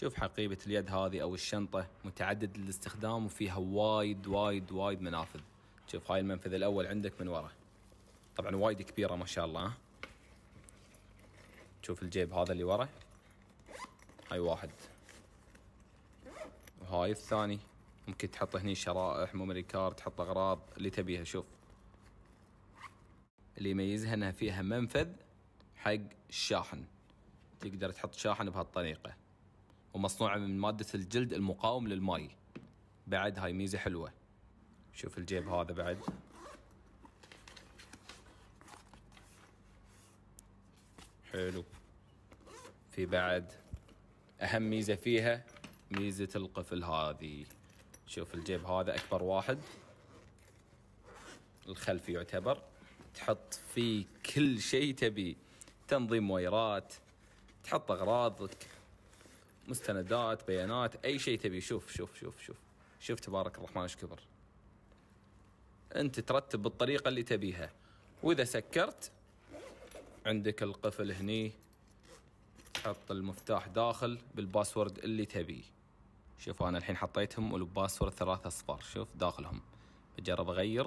شوف حقيبة اليد هذه أو الشنطة متعدد الاستخدام وفيها وايد وايد وايد منافذ شوف هاي المنفذ الأول عندك من ورا طبعا وايد كبيرة ما شاء الله شوف الجيب هذا اللي ورا هاي واحد وهاي الثاني ممكن تحط هني شرائح ميموري كارد تحط أغراض اللي تبيها شوف اللي يميزها انها فيها منفذ حق الشاحن تقدر تحط شاحن بهالطريقه ومصنوعة من مادة الجلد المقاوم للماي بعد هاي ميزة حلوة شوف الجيب هذا بعد حلو في بعد أهم ميزة فيها ميزة القفل هذه شوف الجيب هذا أكبر واحد الخلفي يعتبر تحط فيه كل شيء تبي تنظيم ويرات تحط أغراضك مستندات بيانات اي شيء تبي شوف شوف شوف شوف شوف تبارك الرحمن ايش كبر انت ترتب بالطريقه اللي تبيها واذا سكرت عندك القفل هني حط المفتاح داخل بالباسورد اللي تبيه شوف انا الحين حطيتهم والباسورد ثلاثة اصفار شوف داخلهم بجرب اغير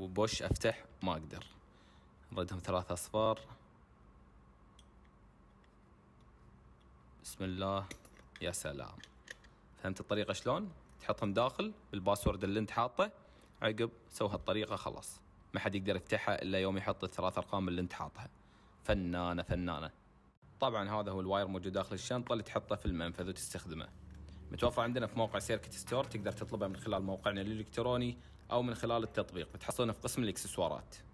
وبوش افتح ما اقدر ردهم ثلاثة اصفار بسم الله يا سلام فهمت الطريقة شلون؟ تحطهم داخل بالباسورد اللي انت حاطه عقب سو هالطريقة خلاص ما حد يقدر يفتحها إلا يوم يحط الثلاث أرقام اللي انت حاطها فنانة فنانة طبعا هذا هو الواير موجود داخل الشنطة اللي تحطه في المنفذ وتستخدمه متوفر عندنا في موقع سيركت ستور تقدر تطلبه من خلال موقعنا الإلكتروني أو من خلال التطبيق بتحصلونه في قسم الإكسسوارات